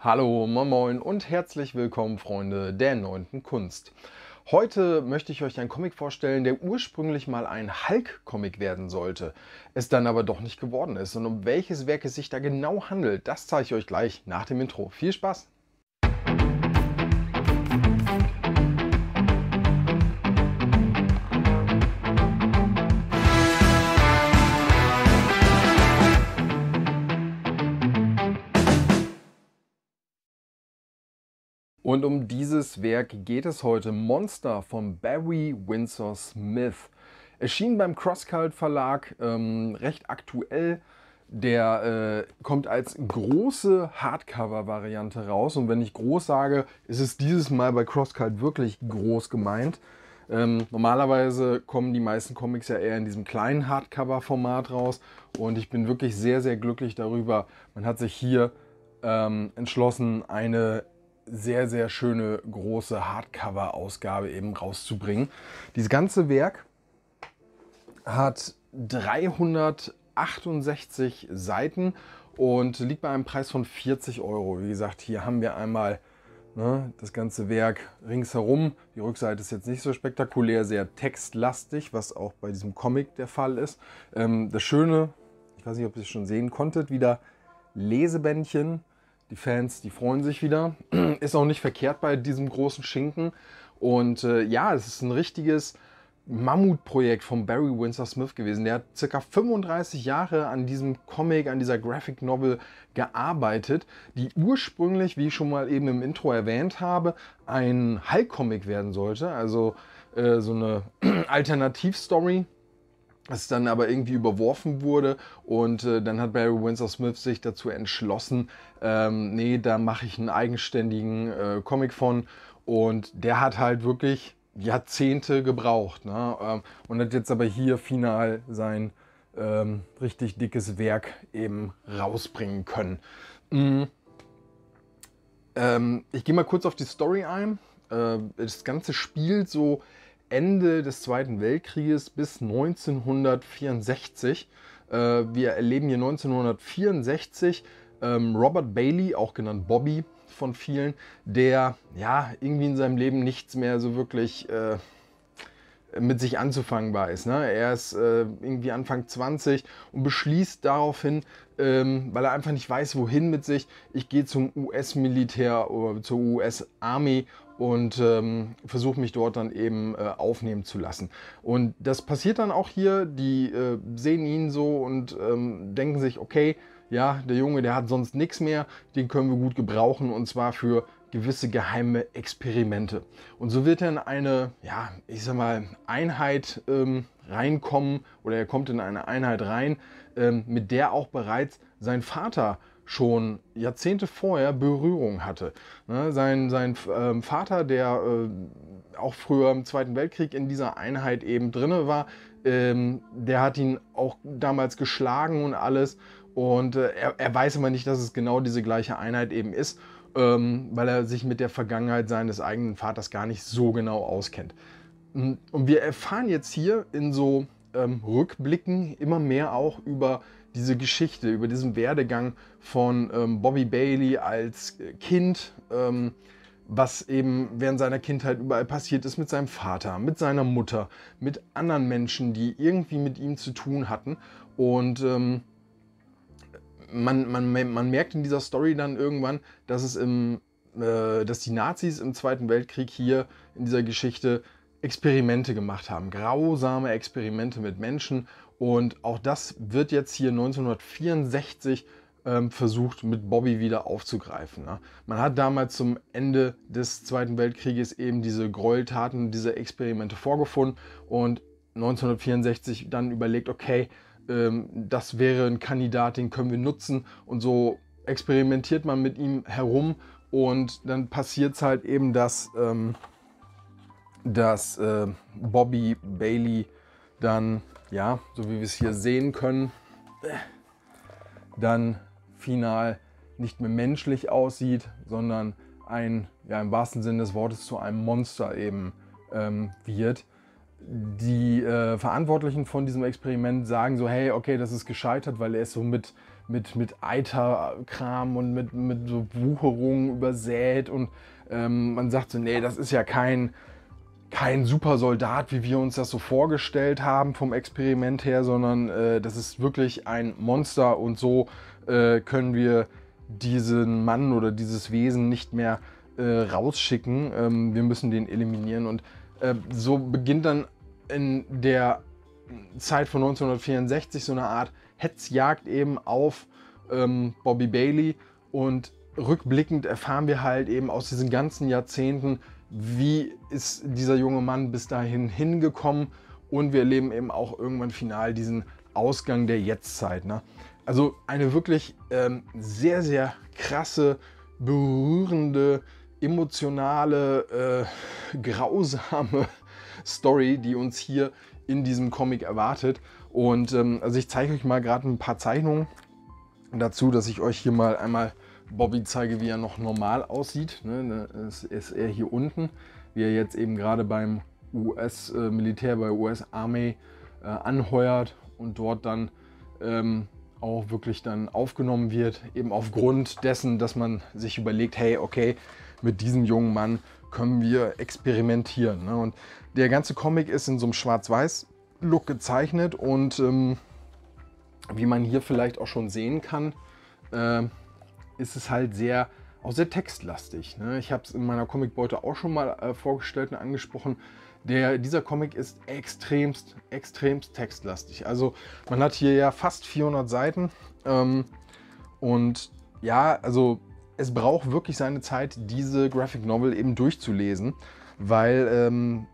Hallo, moin moin und herzlich willkommen Freunde der neunten Kunst. Heute möchte ich euch einen Comic vorstellen, der ursprünglich mal ein Hulk-Comic werden sollte, es dann aber doch nicht geworden ist. Und um welches Werk es sich da genau handelt, das zeige ich euch gleich nach dem Intro. Viel Spaß! Und um dieses Werk geht es heute, Monster von Barry Windsor Smith. Erschien beim Crosscult Verlag, ähm, recht aktuell. Der äh, kommt als große Hardcover-Variante raus. Und wenn ich groß sage, ist es dieses Mal bei Crosscult wirklich groß gemeint. Ähm, normalerweise kommen die meisten Comics ja eher in diesem kleinen Hardcover-Format raus und ich bin wirklich sehr, sehr glücklich darüber. Man hat sich hier ähm, entschlossen, eine sehr, sehr schöne große Hardcover-Ausgabe eben rauszubringen. Dieses ganze Werk hat 368 Seiten und liegt bei einem Preis von 40 Euro. Wie gesagt, hier haben wir einmal ne, das ganze Werk ringsherum. Die Rückseite ist jetzt nicht so spektakulär, sehr textlastig, was auch bei diesem Comic der Fall ist. Ähm, das Schöne, ich weiß nicht, ob ihr es schon sehen konntet, wieder Lesebändchen die Fans, die freuen sich wieder. Ist auch nicht verkehrt bei diesem großen Schinken. Und äh, ja, es ist ein richtiges Mammutprojekt von Barry Windsor Smith gewesen. Der hat circa 35 Jahre an diesem Comic, an dieser Graphic Novel gearbeitet, die ursprünglich, wie ich schon mal eben im Intro erwähnt habe, ein Hulk-Comic werden sollte. Also äh, so eine Alternativstory. story es dann aber irgendwie überworfen wurde und äh, dann hat Barry Windsor Smith sich dazu entschlossen, ähm, nee, da mache ich einen eigenständigen äh, Comic von und der hat halt wirklich Jahrzehnte gebraucht ne? Ähm, und hat jetzt aber hier final sein ähm, richtig dickes Werk eben rausbringen können. Mhm. Ähm, ich gehe mal kurz auf die Story ein. Äh, das Ganze spielt so Ende des Zweiten Weltkrieges bis 1964. Äh, wir erleben hier 1964 ähm, Robert Bailey, auch genannt Bobby von vielen, der ja irgendwie in seinem Leben nichts mehr so wirklich äh, mit sich anzufangen weiß. Ne? Er ist äh, irgendwie Anfang 20 und beschließt daraufhin, ähm, weil er einfach nicht weiß, wohin mit sich, ich gehe zum US-Militär oder äh, zur US-Army und ähm, versuche mich dort dann eben äh, aufnehmen zu lassen. Und das passiert dann auch hier, die äh, sehen ihn so und ähm, denken sich, okay, ja, der Junge, der hat sonst nichts mehr, den können wir gut gebrauchen und zwar für gewisse geheime Experimente. Und so wird er in eine, ja, ich sag mal, Einheit ähm, reinkommen oder er kommt in eine Einheit rein, ähm, mit der auch bereits sein Vater äh, schon Jahrzehnte vorher Berührung hatte. Ne, sein, sein ähm, Vater, der äh, auch früher im Zweiten Weltkrieg in dieser Einheit eben drinne war, ähm, der hat ihn auch damals geschlagen und alles. Und äh, er, er weiß immer nicht, dass es genau diese gleiche Einheit eben ist, ähm, weil er sich mit der Vergangenheit seines eigenen Vaters gar nicht so genau auskennt. Hm, und wir erfahren jetzt hier in so ähm, rückblicken immer mehr auch über diese Geschichte, über diesen Werdegang von ähm, Bobby Bailey als äh, Kind, ähm, was eben während seiner Kindheit überall passiert ist mit seinem Vater, mit seiner Mutter, mit anderen Menschen, die irgendwie mit ihm zu tun hatten. Und ähm, man, man, man merkt in dieser Story dann irgendwann, dass es im, äh, dass die Nazis im Zweiten Weltkrieg hier in dieser Geschichte Experimente gemacht haben, grausame Experimente mit Menschen. Und auch das wird jetzt hier 1964 ähm, versucht, mit Bobby wieder aufzugreifen. Ne? Man hat damals zum Ende des Zweiten Weltkrieges eben diese Gräueltaten, diese Experimente vorgefunden und 1964 dann überlegt, okay, ähm, das wäre ein Kandidat, den können wir nutzen. Und so experimentiert man mit ihm herum und dann passiert es halt eben, dass... Ähm, dass äh, Bobby Bailey dann, ja, so wie wir es hier sehen können, dann final nicht mehr menschlich aussieht, sondern ein, ja, im wahrsten Sinne des Wortes zu einem Monster eben ähm, wird. Die äh, Verantwortlichen von diesem Experiment sagen so, hey, okay, das ist gescheitert, weil er ist so mit, mit, mit Eiterkram und mit, mit so Wucherungen übersät und ähm, man sagt so, nee, das ist ja kein, kein Supersoldat, wie wir uns das so vorgestellt haben vom Experiment her, sondern äh, das ist wirklich ein Monster und so äh, können wir diesen Mann oder dieses Wesen nicht mehr äh, rausschicken. Ähm, wir müssen den eliminieren und äh, so beginnt dann in der Zeit von 1964 so eine Art Hetzjagd eben auf ähm, Bobby Bailey und rückblickend erfahren wir halt eben aus diesen ganzen Jahrzehnten, wie ist dieser junge Mann bis dahin hingekommen und wir erleben eben auch irgendwann final diesen Ausgang der Jetztzeit. Ne? Also eine wirklich ähm, sehr, sehr krasse, berührende, emotionale, äh, grausame Story, die uns hier in diesem Comic erwartet. Und ähm, also ich zeige euch mal gerade ein paar Zeichnungen dazu, dass ich euch hier mal einmal Bobby zeige, wie er noch normal aussieht. Ne? Das ne, ist er hier unten, wie er jetzt eben gerade beim US-Militär, äh, bei US-Armee äh, anheuert und dort dann ähm, auch wirklich dann aufgenommen wird, eben aufgrund dessen, dass man sich überlegt, hey, okay, mit diesem jungen Mann können wir experimentieren. Ne? Und der ganze Comic ist in so einem Schwarz-Weiß-Look gezeichnet und ähm, wie man hier vielleicht auch schon sehen kann, äh, ist es halt sehr, auch sehr textlastig. Ne? Ich habe es in meiner Comicbeute auch schon mal äh, vorgestellt und angesprochen. Der, dieser Comic ist extremst, extremst textlastig. Also man hat hier ja fast 400 Seiten ähm, und ja, also es braucht wirklich seine Zeit, diese Graphic Novel eben durchzulesen, weil ähm,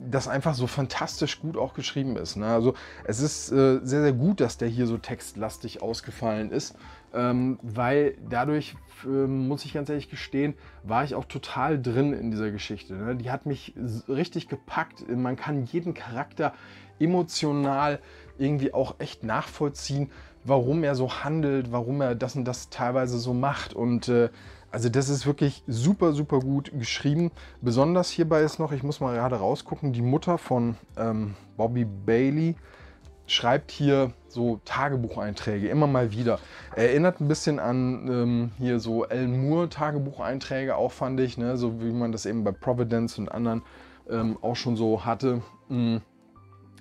das einfach so fantastisch gut auch geschrieben ist. Ne? Also es ist äh, sehr, sehr gut, dass der hier so textlastig ausgefallen ist, ähm, weil dadurch, äh, muss ich ganz ehrlich gestehen, war ich auch total drin in dieser Geschichte. Ne? Die hat mich richtig gepackt. Man kann jeden Charakter emotional irgendwie auch echt nachvollziehen, warum er so handelt, warum er das und das teilweise so macht. Und äh, also das ist wirklich super, super gut geschrieben. Besonders hierbei ist noch, ich muss mal gerade rausgucken, die Mutter von ähm, Bobby Bailey schreibt hier so Tagebucheinträge immer mal wieder. Erinnert ein bisschen an ähm, hier so Alan Moore Tagebucheinträge auch fand ich, ne? so wie man das eben bei Providence und anderen ähm, auch schon so hatte. Mhm.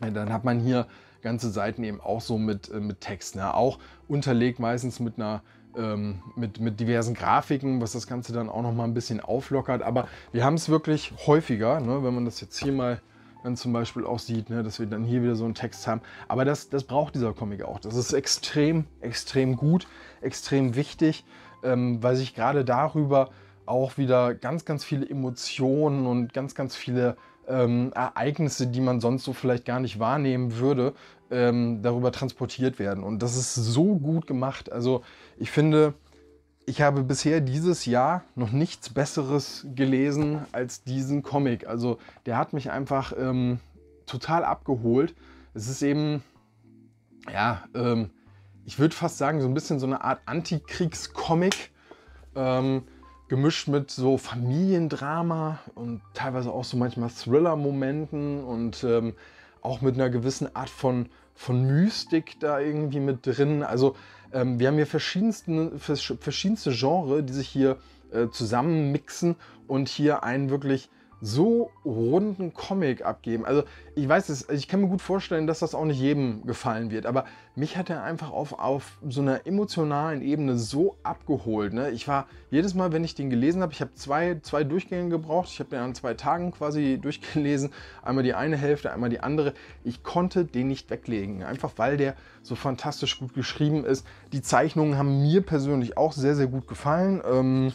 Dann hat man hier ganze Seiten eben auch so mit, äh, mit Text, ne? auch unterlegt meistens mit einer ähm, mit, mit diversen Grafiken, was das Ganze dann auch noch mal ein bisschen auflockert. Aber wir haben es wirklich häufiger, ne? wenn man das jetzt hier mal dann zum Beispiel auch sieht, ne, dass wir dann hier wieder so einen Text haben. Aber das, das braucht dieser Comic auch. Das ist extrem, extrem gut, extrem wichtig, ähm, weil sich gerade darüber auch wieder ganz, ganz viele Emotionen und ganz, ganz viele ähm, Ereignisse, die man sonst so vielleicht gar nicht wahrnehmen würde, ähm, darüber transportiert werden. Und das ist so gut gemacht. Also ich finde, ich habe bisher dieses Jahr noch nichts Besseres gelesen als diesen Comic. Also der hat mich einfach ähm, total abgeholt. Es ist eben, ja, ähm, ich würde fast sagen, so ein bisschen so eine Art Antikriegscomic. Ähm, gemischt mit so Familiendrama und teilweise auch so manchmal Thriller-Momenten und ähm, auch mit einer gewissen Art von, von Mystik da irgendwie mit drin. Also ähm, wir haben hier verschiedensten, verschiedenste Genres, die sich hier äh, zusammenmixen und hier einen wirklich so runden Comic abgeben. Also ich weiß es, ich kann mir gut vorstellen, dass das auch nicht jedem gefallen wird, aber mich hat er einfach auf, auf so einer emotionalen Ebene so abgeholt. Ne? Ich war jedes Mal, wenn ich den gelesen habe, ich habe zwei, zwei Durchgänge gebraucht, ich habe den an zwei Tagen quasi durchgelesen, einmal die eine Hälfte, einmal die andere. Ich konnte den nicht weglegen, einfach weil der so fantastisch gut geschrieben ist. Die Zeichnungen haben mir persönlich auch sehr, sehr gut gefallen. Ähm,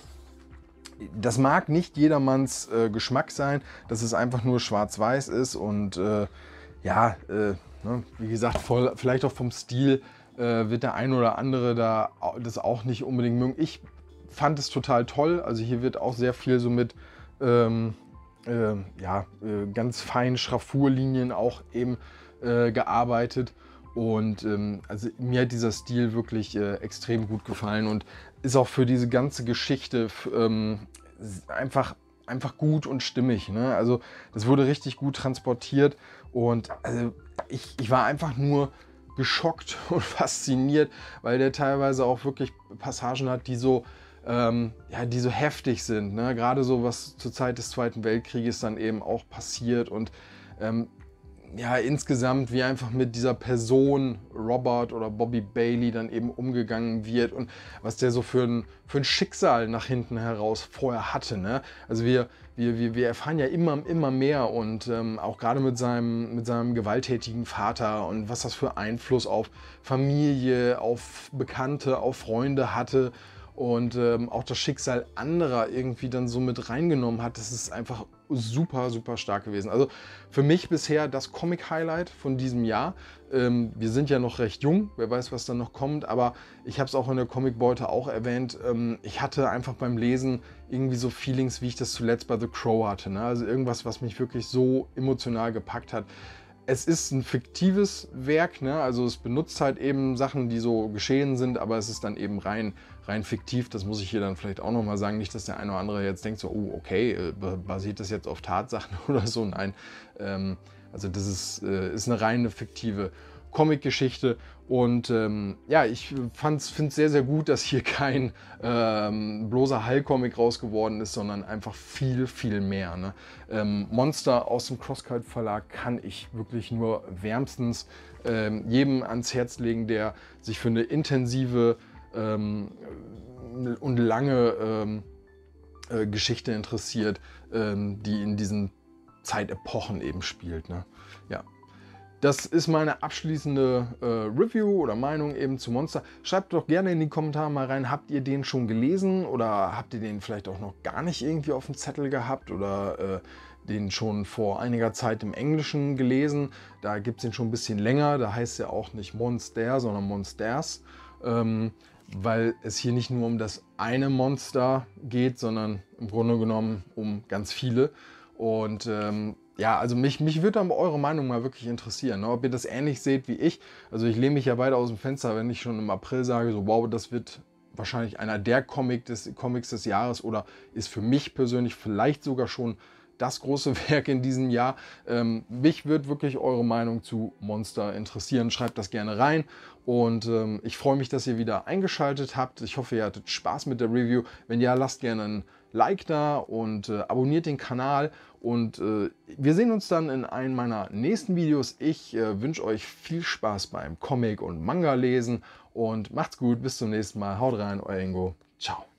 das mag nicht jedermanns äh, Geschmack sein, dass es einfach nur schwarz-weiß ist und äh, ja, äh, ne, wie gesagt, voll, vielleicht auch vom Stil äh, wird der ein oder andere da das auch nicht unbedingt mögen. Ich fand es total toll, also hier wird auch sehr viel so mit ähm, äh, ja, äh, ganz feinen Schraffurlinien auch eben gearbeitet. Und ähm, also mir hat dieser Stil wirklich äh, extrem gut gefallen. Und ist auch für diese ganze Geschichte ähm, einfach, einfach gut und stimmig. Ne? Also das wurde richtig gut transportiert und also, ich, ich war einfach nur geschockt und fasziniert, weil der teilweise auch wirklich Passagen hat, die so, ähm, ja, die so heftig sind. Ne? Gerade so, was zur Zeit des Zweiten Weltkrieges dann eben auch passiert und ähm, ja, insgesamt, wie einfach mit dieser Person Robert oder Bobby Bailey dann eben umgegangen wird und was der so für ein, für ein Schicksal nach hinten heraus vorher hatte. Ne? Also wir, wir, wir, wir erfahren ja immer, immer mehr und ähm, auch gerade mit seinem, mit seinem gewalttätigen Vater und was das für Einfluss auf Familie, auf Bekannte, auf Freunde hatte und ähm, auch das Schicksal anderer irgendwie dann so mit reingenommen hat, das ist einfach super, super stark gewesen. Also für mich bisher das Comic-Highlight von diesem Jahr. Ähm, wir sind ja noch recht jung, wer weiß, was da noch kommt, aber ich habe es auch in der Comic-Beute auch erwähnt. Ähm, ich hatte einfach beim Lesen irgendwie so Feelings, wie ich das zuletzt bei The Crow hatte. Ne? Also irgendwas, was mich wirklich so emotional gepackt hat es ist ein fiktives Werk, ne? also es benutzt halt eben Sachen, die so geschehen sind, aber es ist dann eben rein, rein fiktiv. Das muss ich hier dann vielleicht auch nochmal sagen. Nicht, dass der eine oder andere jetzt denkt, so, oh, okay, äh, basiert das jetzt auf Tatsachen oder so. Nein, ähm, also das ist, äh, ist eine reine fiktive Comic-Geschichte. Und ähm, ja, ich finde es sehr, sehr gut, dass hier kein ähm, bloßer Hall-Comic raus geworden ist, sondern einfach viel, viel mehr. Ne? Ähm, Monster aus dem Crosscut Verlag kann ich wirklich nur wärmstens ähm, jedem ans Herz legen, der sich für eine intensive ähm, und lange ähm, äh, Geschichte interessiert, die in diesen Zeitepochen eben spielt. Ne? Ja, das ist meine abschließende äh, Review oder Meinung eben zu Monster. Schreibt doch gerne in die Kommentare mal rein, habt ihr den schon gelesen oder habt ihr den vielleicht auch noch gar nicht irgendwie auf dem Zettel gehabt oder äh, den schon vor einiger Zeit im Englischen gelesen. Da gibt es den schon ein bisschen länger, da heißt er auch nicht Monster, sondern Monsters, ähm, weil es hier nicht nur um das eine Monster geht, sondern im Grunde genommen um ganz viele. Und ähm, ja, also mich, mich würde dann eure Meinung mal wirklich interessieren, ne? ob ihr das ähnlich seht wie ich. Also ich lehne mich ja weiter aus dem Fenster, wenn ich schon im April sage, so wow, das wird wahrscheinlich einer der Comic des, Comics des Jahres oder ist für mich persönlich vielleicht sogar schon das große Werk in diesem Jahr. Ähm, mich würde wirklich eure Meinung zu Monster interessieren. Schreibt das gerne rein. Und ähm, ich freue mich, dass ihr wieder eingeschaltet habt. Ich hoffe, ihr hattet Spaß mit der Review. Wenn ja, lasst gerne einen Like da und äh, abonniert den Kanal. Und äh, wir sehen uns dann in einem meiner nächsten Videos. Ich äh, wünsche euch viel Spaß beim Comic- und Manga-Lesen und macht's gut. Bis zum nächsten Mal. Haut rein, euer Ingo. Ciao.